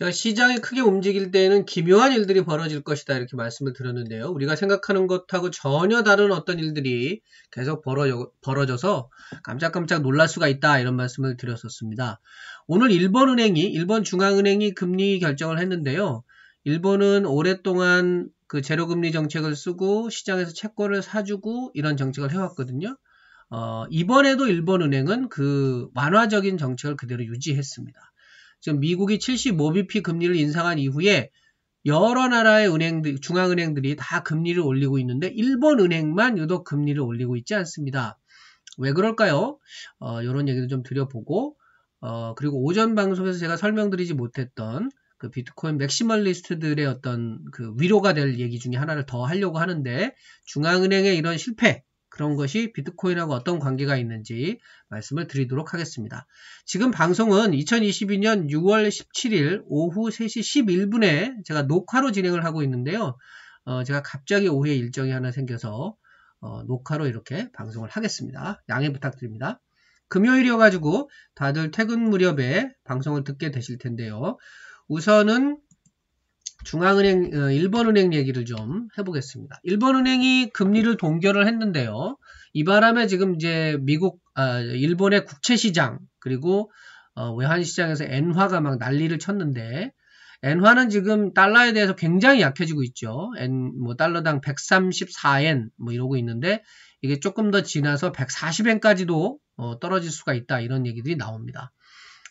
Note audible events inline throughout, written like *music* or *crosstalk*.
제가 시장이 크게 움직일 때에는 기묘한 일들이 벌어질 것이다 이렇게 말씀을 드렸는데요. 우리가 생각하는 것하고 전혀 다른 어떤 일들이 계속 벌어, 벌어져서 깜짝깜짝 놀랄 수가 있다 이런 말씀을 드렸었습니다. 오늘 일본은행이 일본 중앙은행이 금리 결정을 했는데요. 일본은 오랫동안 그 제로금리 정책을 쓰고 시장에서 채권을 사주고 이런 정책을 해왔거든요. 어, 이번에도 일본은행은 그 완화적인 정책을 그대로 유지했습니다. 지금 미국이 75bp 금리를 인상한 이후에 여러 나라의 은행들, 중앙은행들이 다 금리를 올리고 있는데 일본 은행만 유독 금리를 올리고 있지 않습니다. 왜 그럴까요? 어, 이런 얘기도 좀 드려보고 어, 그리고 오전 방송에서 제가 설명드리지 못했던 그 비트코인 맥시멀리스트들의 어떤 그 위로가 될 얘기 중에 하나를 더 하려고 하는데 중앙은행의 이런 실패 그런 것이 비트코인하고 어떤 관계가 있는지 말씀을 드리도록 하겠습니다. 지금 방송은 2022년 6월 17일 오후 3시 11분에 제가 녹화로 진행을 하고 있는데요. 어, 제가 갑자기 오후에 일정이 하나 생겨서 어, 녹화로 이렇게 방송을 하겠습니다. 양해 부탁드립니다. 금요일이어가지고 다들 퇴근 무렵에 방송을 듣게 되실 텐데요. 우선은 중앙은행, 어, 일본은행 얘기를 좀 해보겠습니다. 일본은행이 금리를 동결을 했는데요. 이 바람에 지금 이제 미국, 아, 일본의 국채시장, 그리고 어, 외환시장에서 엔화가 막 난리를 쳤는데, 엔화는 지금 달러에 대해서 굉장히 약해지고 있죠. 엔, 뭐, 달러당 134엔, 뭐 이러고 있는데, 이게 조금 더 지나서 140엔까지도 어, 떨어질 수가 있다. 이런 얘기들이 나옵니다.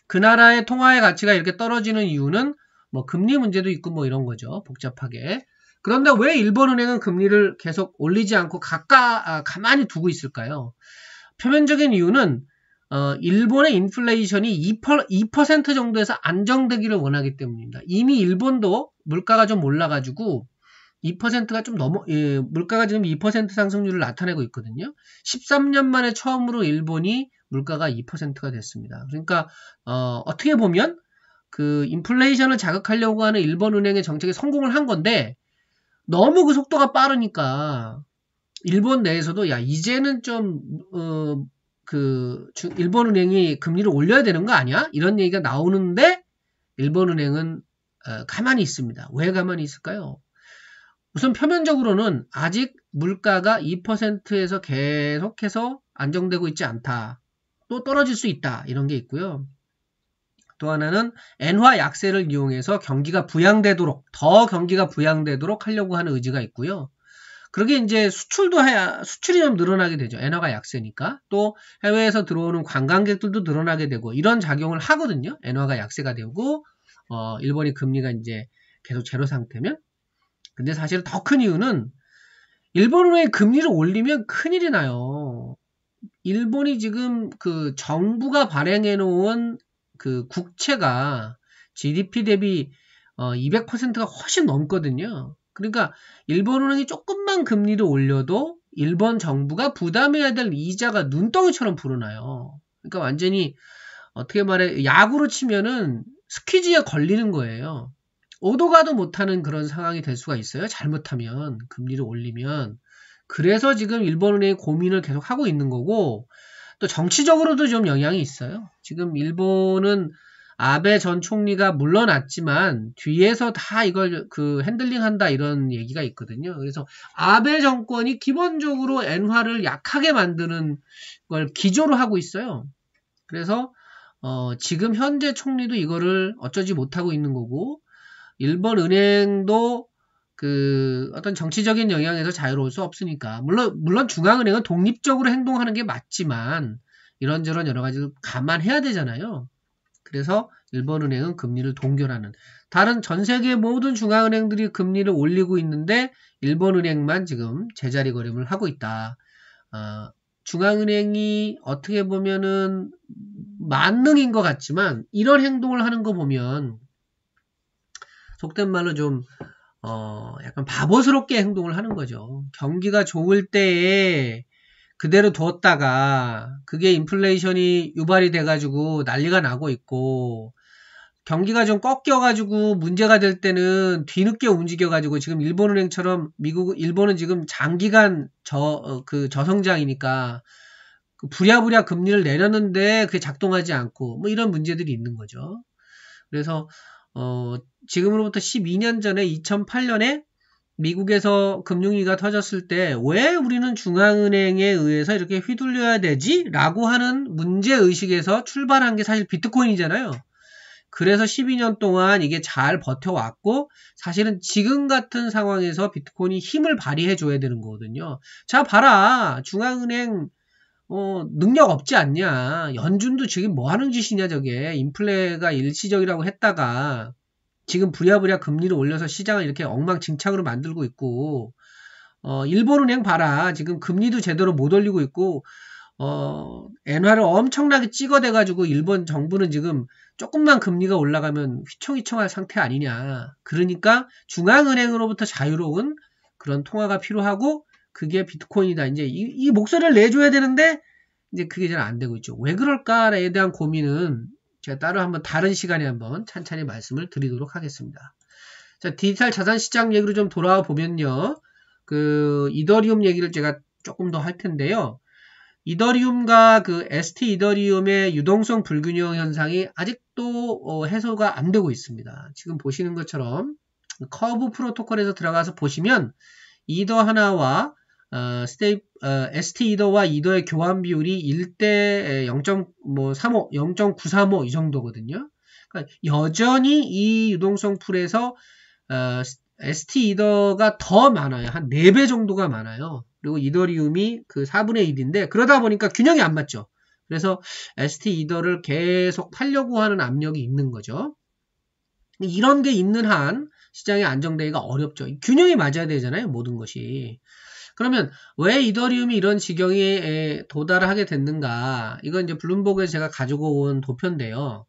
그 나라의 통화의 가치가 이렇게 떨어지는 이유는 뭐 금리 문제도 있고 뭐 이런 거죠. 복잡하게. 그런데 왜 일본은행은 금리를 계속 올리지 않고 가까 아, 가만히 두고 있을까요? 표면적인 이유는 어, 일본의 인플레이션이 2%, 2% 정도에서 안정되기를 원하기 때문입니다. 이미 일본도 물가가 좀 올라가지고 2%가 좀 넘어, 예, 물가가 지금 2% 상승률을 나타내고 있거든요. 13년 만에 처음으로 일본이 물가가 2%가 됐습니다. 그러니까, 어, 어떻게 보면 그 인플레이션을 자극하려고 하는 일본 은행의 정책에 성공을 한 건데 너무 그 속도가 빠르니까 일본 내에서도 야 이제는 좀어그 일본 은행이 금리를 올려야 되는 거 아니야? 이런 얘기가 나오는데 일본 은행은 어, 가만히 있습니다. 왜 가만히 있을까요? 우선 표면적으로는 아직 물가가 2%에서 계속해서 안정되고 있지 않다. 또 떨어질 수 있다. 이런 게 있고요. 또 하나는 엔화 약세를 이용해서 경기가 부양되도록 더 경기가 부양되도록 하려고 하는 의지가 있고요. 그러게 이제 수출도 해야 수출이 좀 늘어나게 되죠. 엔화가 약세니까 또 해외에서 들어오는 관광객들도 늘어나게 되고 이런 작용을 하거든요. 엔화가 약세가 되고 어 일본이 금리가 이제 계속 제로 상태면 근데 사실 더 큰 이유는 일본의 금리를 올리면 큰일이 나요. 일본이 지금 그 정부가 발행해 놓은 그 국채가 GDP 대비 어 200%가 훨씬 넘거든요. 그러니까 일본 은행이 조금만 금리를 올려도 일본 정부가 부담해야 될 이자가 눈덩이처럼 불어나요. 그러니까 완전히 어떻게 말해 야구로 치면은 스퀴즈에 걸리는 거예요. 오도 가도 못하는 그런 상황이 될 수가 있어요. 잘못하면 금리를 올리면 그래서 지금 일본은행이 고민을 계속 하고 있는 거고 또 정치적으로도 좀 영향이 있어요. 지금 일본은 아베 전 총리가 물러났지만 뒤에서 다 이걸 그 핸들링한다 이런 얘기가 있거든요. 그래서 아베 정권이 기본적으로 엔화를 약하게 만드는 걸 기조로 하고 있어요. 그래서 어 지금 현재 총리도 이거를 어쩌지 못하고 있는 거고 일본 은행도 그 어떤 정치적인 영향에서 자유로울 수 없으니까 물론 물론 중앙은행은 독립적으로 행동하는 게 맞지만 이런저런 여러 가지를 감안해야 되잖아요. 그래서 일본은행은 금리를 동결하는 다른 전 세계 모든 중앙은행들이 금리를 올리고 있는데 일본은행만 지금 제자리 걸음을 하고 있다. 어, 중앙은행이 어떻게 보면은 만능인 것 같지만 이런 행동을 하는 거 보면 속된 말로 좀 어, 약간 바보스럽게 행동을 하는 거죠. 경기가 좋을 때에 그대로 뒀다가 그게 인플레이션이 유발이 돼가지고 난리가 나고 있고 경기가 좀 꺾여가지고 문제가 될 때는 뒤늦게 움직여가지고 지금 일본은행처럼 미국 일본은 지금 장기간 저그 어, 저성장이니까 그 부랴부랴 금리를 내렸는데 그게 작동하지 않고 뭐 이런 문제들이 있는 거죠. 그래서 어, 지금으로부터 12년 전에 2008년에 미국에서 금융위기가 터졌을 때 왜 우리는 중앙은행에 의해서 이렇게 휘둘려야 되지? 라고 하는 문제의식에서 출발한 게 사실 비트코인이잖아요. 그래서 12년 동안 이게 잘 버텨왔고 사실은 지금 같은 상황에서 비트코인이 힘을 발휘해줘야 되는 거거든요. 자, 봐라. 중앙은행 어, 능력 없지 않냐. 연준도 지금 뭐 하는 짓이냐, 저게. 인플레가 일시적이라고 했다가 지금 부랴부랴 금리를 올려서 시장을 이렇게 엉망진창으로 만들고 있고, 어, 일본은행 봐라. 지금 금리도 제대로 못 올리고 있고, 어, 엔화를 엄청나게 찍어대가지고 일본 정부는 지금 조금만 금리가 올라가면 휘청휘청할 상태 아니냐. 그러니까 중앙은행으로부터 자유로운 그런 통화가 필요하고 그게 비트코인이다. 이제 이, 이 목소리를 내줘야 되는데 이제 그게 잘 안 되고 있죠. 왜 그럴까에 대한 고민은 제가 따로 한번 다른 시간에 한번 찬찬히 말씀을 드리도록 하겠습니다. 자, 디지털 자산 시장 얘기로 좀 돌아와 보면요. 그 이더리움 얘기를 제가 조금 더 할 텐데요. 이더리움과 그 ST 이더리움의 유동성 불균형 현상이 아직도 어, 해소가 안 되고 있습니다. 지금 보시는 것처럼 커브 프로토콜에서 들어가서 보시면 이더 하나와 어, 스테이, 어, ST 2도와 2도의 교환 비율이 1대 0.35, 0.935 이 정도거든요. 그러니까 여전히 이 유동성 풀에서 어, ST 2도가 더 많아요. 한 4배 정도가 많아요. 그리고 이더리움이 그 4분의 1인데 그러다 보니까 균형이 안 맞죠. 그래서 ST 2더를 계속 팔려고 하는 압력이 있는 거죠. 이런 게 있는 한 시장이 안정되기가 어렵죠. 균형이 맞아야 되잖아요. 모든 것이. 그러면 왜 이더리움이 이런 지경에 도달하게 됐는가? 이건 이제 블룸버그에 제가 가지고 온 도표인데요.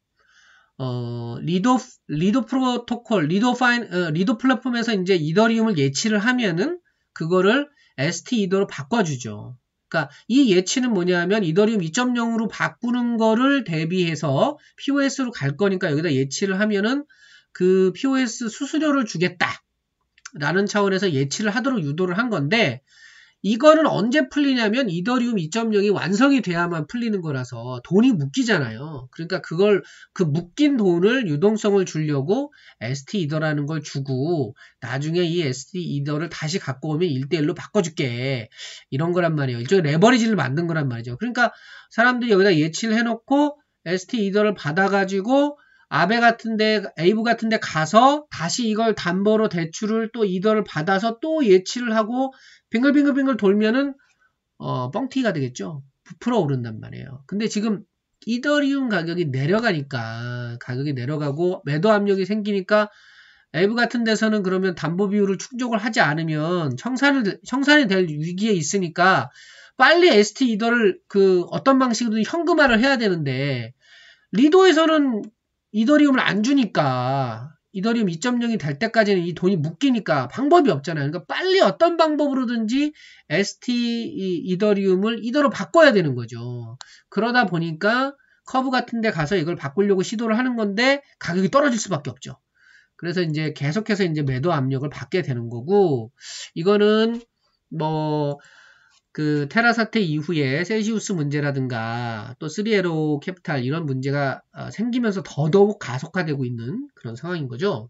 어, 리도 리도 프로토콜, 리도 파인 어, 리도 플랫폼에서 이제 이더리움을 예치를 하면은 그거를 ST 이더로 바꿔주죠. 그러니까 이 예치는 뭐냐면 이더리움 2.0으로 바꾸는 거를 대비해서 POS로 갈 거니까 여기다 예치를 하면은 그 POS 수수료를 주겠다. 라는 차원에서 예치를 하도록 유도를 한 건데 이거는 언제 풀리냐면 이더리움 2.0이 완성이 돼야만 풀리는 거라서 돈이 묶이잖아요. 그러니까 그걸 그 묶인 돈을 유동성을 주려고 ST 이더라는 걸 주고 나중에 이 ST 이더를 다시 갖고 오면 1대1로 바꿔줄게 이런 거란 말이에요. 일종의 레버리지를 만든 거란 말이죠. 그러니까 사람들이 여기다 예치를 해놓고 ST 이더를 받아가지고 아베 같은데 에이브 같은데 가서 다시 이걸 담보로 대출을 또 이더를 받아서 또 예치를 하고 빙글빙글빙글 돌면은 어, 뻥튀기가 되겠죠. 부풀어 오른단 말이에요. 근데 지금 이더리움 가격이 내려가니까 가격이 내려가고 매도 압력이 생기니까 에이브 같은 데서는 그러면 담보 비율을 충족을 하지 않으면 청산을 청산이 될 위기에 있으니까 빨리 ST 이더를 그 어떤 방식으로든 현금화를 해야 되는데 리도에서는 이더리움을 안 주니까 이더리움 2.0이 될 때까지는 이 돈이 묶이니까 방법이 없잖아요. 그러니까 빨리 어떤 방법으로든지 ST 이더리움을 이더로 바꿔야 되는 거죠. 그러다 보니까 커브 같은 데 가서 이걸 바꾸려고 시도를 하는 건데 가격이 떨어질 수밖에 없죠. 그래서 이제 계속해서 이제 매도 압력을 받게 되는 거고 이거는 뭐그 테라 사태 이후에 세시우스 문제라든가 또 3에로 캐피탈 이런 문제가 어, 생기면서 더더욱 가속화되고 있는 그런 상황인 거죠.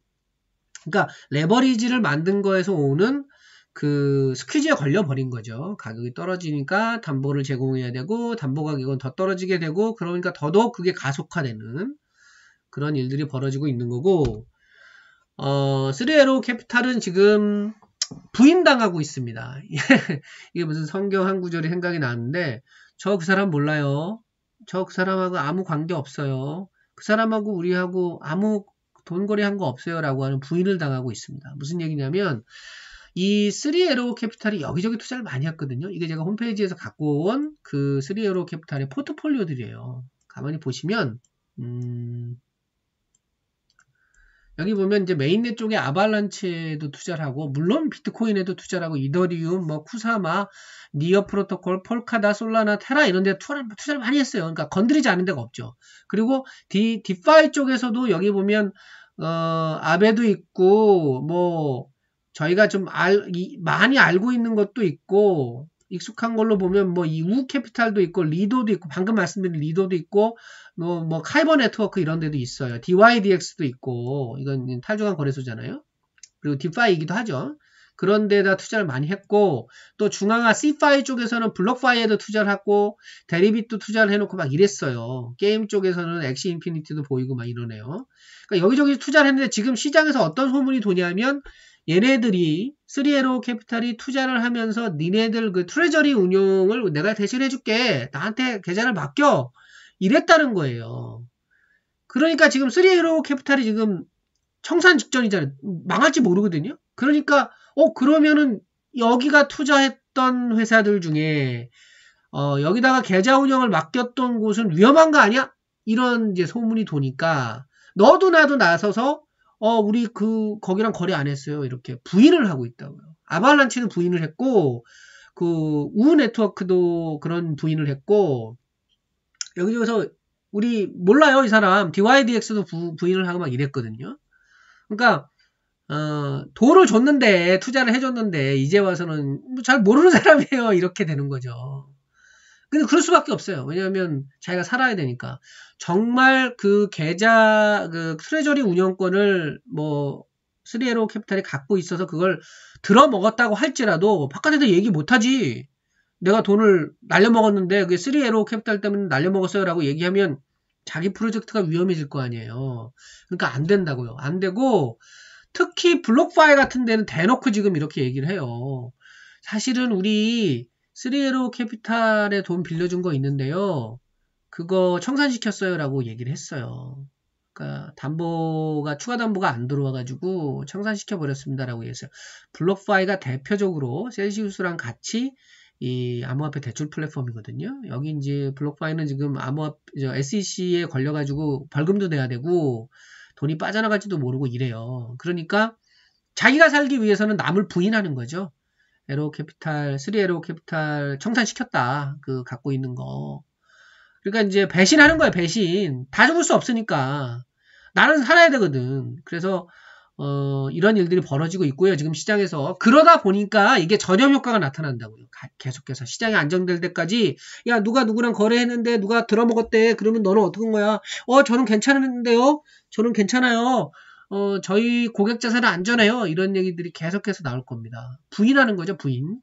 그러니까 레버리지를 만든 거에서 오는 그 스퀴즈에 걸려 버린 거죠. 가격이 떨어지니까 담보를 제공해야 되고 담보 가격은 더 떨어지게 되고 그러니까 더더욱 그게 가속화되는 그런 일들이 벌어지고 있는 거고 어, 3에로 캐피탈은 지금 부인당하고 있습니다. *laughs* 이게 무슨 성경 한 구절이 생각이 나는데 저 그 사람 몰라요. 저 그 사람하고 아무 관계 없어요. 그 사람하고 우리하고 아무 돈거래 한 거 없어요라고 하는 부인을 당하고 있습니다. 무슨 얘기냐면 이 3에로 캐피탈이 여기저기 투자를 많이 했거든요. 이게 제가 홈페이지에서 갖고 온 그 3에로 캐피탈의 포트폴리오들이에요. 가만히 보시면 음, 여기 보면 이제 메인넷 쪽에 아발란치에도 투자를 하고 물론 비트코인에도 투자를 하고 이더리움, 뭐 쿠사마, 니어 프로토콜, 폴카다, 솔라나, 테라 이런 데 투자를, 투자를 많이 했어요. 그러니까 건드리지 않은 데가 없죠. 그리고 디, 디파이 쪽에서도 여기 보면 어, 아베도 있고 뭐 저희가 좀 알, 이, 많이 알고 있는 것도 있고 익숙한 걸로 보면 뭐이 우캐피탈도 있고 리도도 있고 방금 말씀드린 리도도 있고 뭐, 뭐 카이버 네트워크 이런 데도 있어요. DYDX도 있고 이건 탈중앙 거래소잖아요. 그리고 디파이이기도 하죠. 그런 데다 투자를 많이 했고 또 중앙화 C5 쪽에서는 블록파이에도 투자를 하고 데리빗도 투자를 해놓고 막 이랬어요. 게임 쪽에서는 엑시 인피니티도 보이고 막 이러네요. 그러니까 여기저기 투자를 했는데 지금 시장에서 어떤 소문이 도냐면 얘네들이 3에로 캐피탈이 투자를 하면서 니네들 그 트레저리 운용을 내가 대신 해줄게. 나한테 계좌를 맡겨. 이랬다는 거예요. 그러니까 지금 3에로 캐피탈이 지금 청산 직전이잖아요. 망할지 모르거든요. 그러니까 어 그러면은 여기가 투자했던 회사들 중에 어 여기다가 계좌 운영을 맡겼던 곳은 위험한 거 아니야? 이런 이제 소문이 도니까 너도 나도 나서서 어, 우리 그, 거기랑 거래 안 했어요. 이렇게 부인을 하고 있다고요. 아발란치는 부인을 했고, 그, 우 네트워크도 그런 부인을 했고, 여기저기서 우리, 몰라요, 이 사람. DYDX도 부, 부인을 하고 막 이랬거든요. 그러니까, 어, 돈을 줬는데, 투자를 해줬는데, 이제 와서는 뭐 잘 모르는 사람이에요. 이렇게 되는 거죠. 근데 그럴 수밖에 없어요. 왜냐하면 자기가 살아야 되니까. 정말 그 계좌, 그 트레저리 운영권을 뭐, 3에로 캐피탈이 갖고 있어서 그걸 들어먹었다고 할지라도 바깥에서 얘기 못하지. 내가 돈을 날려먹었는데 그게 3에로 캐피탈 때문에 날려먹었어요 라고 얘기하면 자기 프로젝트가 위험해질 거 아니에요. 그러니까 안 된다고요. 안 되고 특히 블록파이 같은 데는 대놓고 지금 이렇게 얘기를 해요. 사실은 우리 3 l 로 캐피탈에 돈 빌려준 거 있는데요. 그거 청산시켰어요. 라고 얘기를 했어요. 그러니까 담보가, 추가 담보가 안 들어와가지고 청산시켜버렸습니다. 라고 얘기했어요. 블록파이가 대표적으로 셀시우스랑 같이 이 암호화폐 대출 플랫폼이거든요. 여기 이제 블록파이는 지금 암호화 SEC에 걸려가지고 벌금도 내야 되고 돈이 빠져나갈지도 모르고 이래요. 그러니까 자기가 살기 위해서는 남을 부인하는 거죠. 에로 캐피탈, 3 에로 캐피탈 청산시켰다. 그 갖고 있는 거. 그러니까 이제 배신하는 거야, 배신. 다 죽을 수 없으니까. 나는 살아야 되거든. 그래서 어, 이런 일들이 벌어지고 있고요. 지금 시장에서. 그러다 보니까 이게 전염 효과가 나타난다고요. 계속해서 시장이 안정될 때까지 야, 누가 누구랑 거래했는데 누가 들어먹었대. 그러면 너는 어떤 거야? 어, 저는 괜찮은데요? 저는 괜찮아요. 어, 저희 고객 자산은 안전해요. 이런 얘기들이 계속해서 나올 겁니다. 부인하는 거죠, 부인.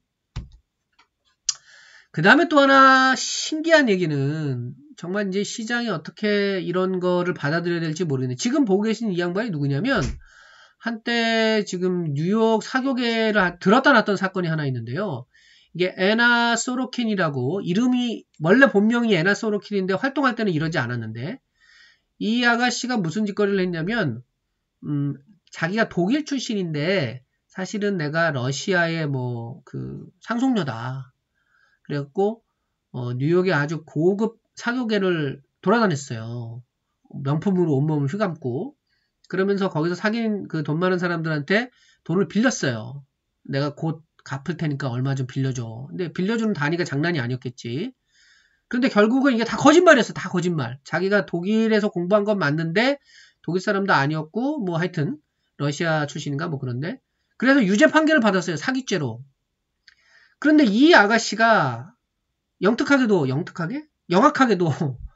그 다음에 또 하나 신기한 얘기는 정말 이제 시장이 어떻게 이런 거를 받아들여야 될지 모르겠네. 지금 보고 계신 이 양반이 누구냐면 한때 지금 뉴욕 사교계를 들었다 놨던 사건이 하나 있는데요. 이게 에나 소로킨이라고 이름이 원래 본명이 에나 소로킨인데 활동할 때는 이러지 않았는데 이 아가씨가 무슨 짓거리를 했냐면 음, 자기가 독일 출신인데 사실은 내가 러시아의 뭐 그 상속녀다. 그래갖고 어, 뉴욕에 아주 고급 사교계를 돌아다녔어요. 명품으로 온몸을 휘감고 그러면서 거기서 사귄 그돈 많은 사람들한테 돈을 빌렸어요. 내가 곧 갚을 테니까 얼마 좀 빌려줘. 근데 빌려주는 단위가 장난이 아니었겠지. 그런데 결국은 이게 다 거짓말이었어. 다 거짓말. 자기가 독일에서 공부한 건 맞는데 독일 사람도 아니었고 뭐 하여튼 러시아 출신인가 뭐 그런데 그래서 유죄 판결을 받았어요 사기죄로 그런데 이 아가씨가 영특하게도 영특하게 영악하게도 *laughs*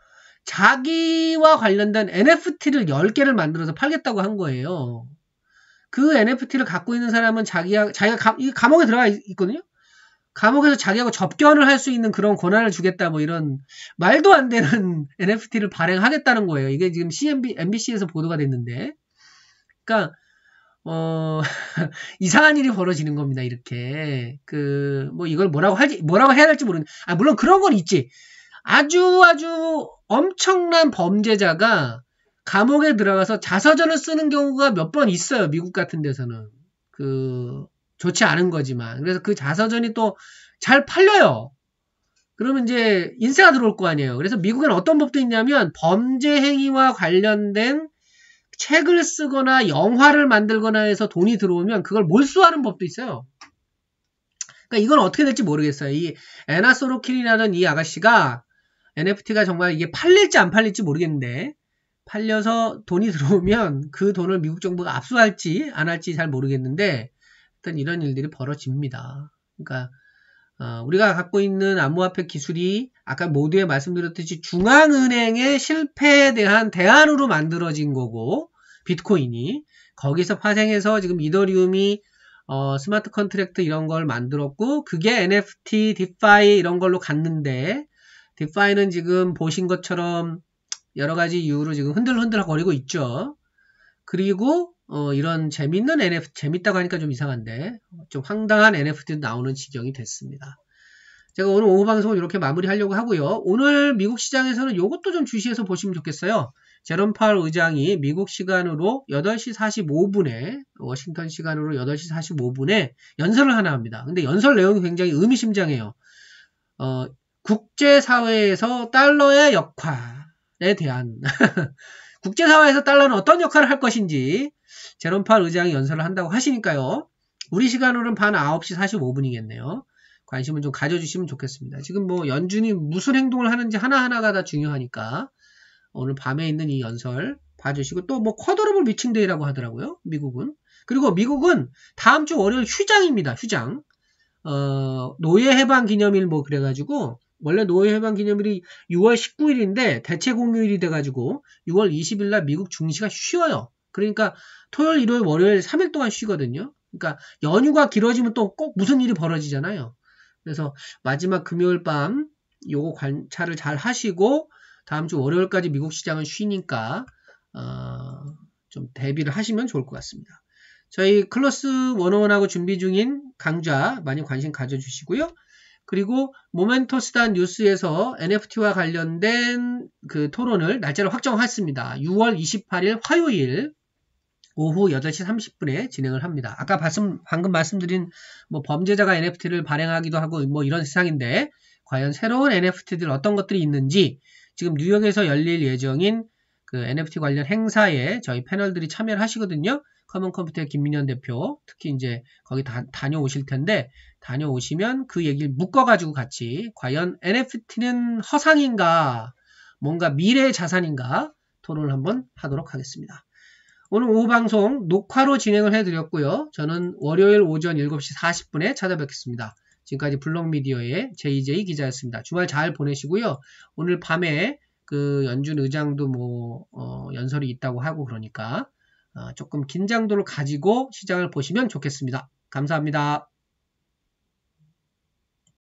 자기와 관련된 NFT를 10개를 만들어서 팔겠다고 한 거예요. 그 NFT를 갖고 있는 사람은 자기가 자기가 감, 감옥에 들어가 있거든요? 감옥에서 자기하고 접견을 할 수 있는 그런 권한을 주겠다 뭐 이런 말도 안 되는 *laughs* NFT를 발행하겠다는 거예요. 이게 지금 CNB, MBC에서 보도가 됐는데. 그러니까 어, *laughs* 이상한 일이 벌어지는 겁니다. 이렇게. 그, 뭐, 이걸 뭐라고 할지, 뭐라고 해야 할지 모르는, 아, 물론 그런 건 있지. 아주 아주 엄청난 범죄자가 감옥에 들어가서 자서전을 쓰는 경우가 몇 번 있어요. 미국 같은 데서는. 그, 좋지 않은 거지만. 그래서 그 자서전이 또 잘 팔려요. 그러면 이제 인세가 들어올 거 아니에요. 그래서 미국엔 어떤 법도 있냐면 범죄 행위와 관련된 책을 쓰거나 영화를 만들거나 해서 돈이 들어오면 그걸 몰수하는 법도 있어요. 그러니까 이건 어떻게 될지 모르겠어요. 이 에나 소로킨이라는 이 아가씨가 NFT가 정말 이게 팔릴지 안 팔릴지 모르겠는데 팔려서 돈이 들어오면 그 돈을 미국 정부가 압수할지 안 할지 잘 모르겠는데 하여튼 이런 일들이 벌어집니다. 그러니까 어, 우리가 갖고 있는 암호화폐 기술이 아까 모두에 말씀드렸듯이 중앙은행의 실패에 대한 대안으로 만들어진 거고 비트코인이 거기서 파생해서 지금 이더리움이 어, 스마트 컨트랙트 이런 걸 만들었고 그게 NFT, 디파이 이런 걸로 갔는데 디파이는 지금 보신 것처럼 여러 가지 이유로 지금 흔들흔들 거리고 있죠. 그리고 어, 이런 재밌는 NFT, 재밌다고 하니까 좀 이상한데, 좀 황당한 n f t 나오는 지경이 됐습니다. 제가 오늘 오후 방송을 이렇게 마무리하려고 하고요. 오늘 미국 시장에서는 이것도 좀 주시해서 보시면 좋겠어요. 제롬 파월 의장이 미국 시간으로 8시 45분에 워싱턴 시간으로 8시 45분에 연설을 하나 합니다. 근데 연설 내용이 굉장히 의미심장해요. 어, 국제사회에서 달러의 역할에 대한 *laughs* 국제사회에서 달러는 어떤 역할을 할 것인지 제롬팔 의장이 연설을 한다고 하시니까요. 우리 시간으로는 밤 9시 45분이겠네요. 관심을 좀 가져주시면 좋겠습니다. 지금 뭐 연준이 무슨 행동을 하는지 하나하나가 다 중요하니까 오늘 밤에 있는 이 연설 봐주시고 또 뭐 쿼더러블 미칭 데이라고 하더라고요. 미국은. 그리고 미국은 다음 주 월요일 휴장입니다. 휴장. 어, 노예 해방 기념일 뭐 그래가지고 원래 노예 해방 기념일이 6월 19일인데 대체 공휴일이 돼가지고 6월 20일 날 미국 중시가 쉬어요. 그러니까 토요일, 일요일, 월요일 3일 동안 쉬거든요. 그러니까 연휴가 길어지면 또 꼭 무슨 일이 벌어지잖아요. 그래서 마지막 금요일 밤 요거 관찰을 잘 하시고 다음 주 월요일까지 미국 시장은 쉬니까 어, 좀 대비를 하시면 좋을 것 같습니다. 저희 클러스 원어원하고 준비 중인 강좌 많이 관심 가져주시고요. 그리고 모멘토스단 뉴스에서 NFT와 관련된 그 토론을 날짜를 확정했습니다. 6월 28일 화요일 오후 8시 30분에 진행을 합니다. 아까 방금 말씀드린 뭐 범죄자가 NFT를 발행하기도 하고 뭐 이런 세상인데 과연 새로운 NFT들 어떤 것들이 있는지 지금 뉴욕에서 열릴 예정인 그 NFT 관련 행사에 저희 패널들이 참여를 하시거든요. 커먼 컴퓨터의 김민현 대표 특히 이제 거기 다, 다녀오실 텐데 다녀오시면 그 얘기를 묶어가지고 같이 과연 NFT는 허상인가 뭔가 미래의 자산인가 토론을 한번 하도록 하겠습니다. 오늘 오후 방송 녹화로 진행을 해드렸고요. 저는 월요일 오전 7시 40분에 찾아뵙겠습니다. 지금까지 블록미디어의 JJ 기자였습니다. 주말 잘 보내시고요. 오늘 밤에 그 연준 의장도 뭐 어, 연설이 있다고 하고 그러니까 어, 조금 긴장도를 가지고 시장을 보시면 좋겠습니다. 감사합니다.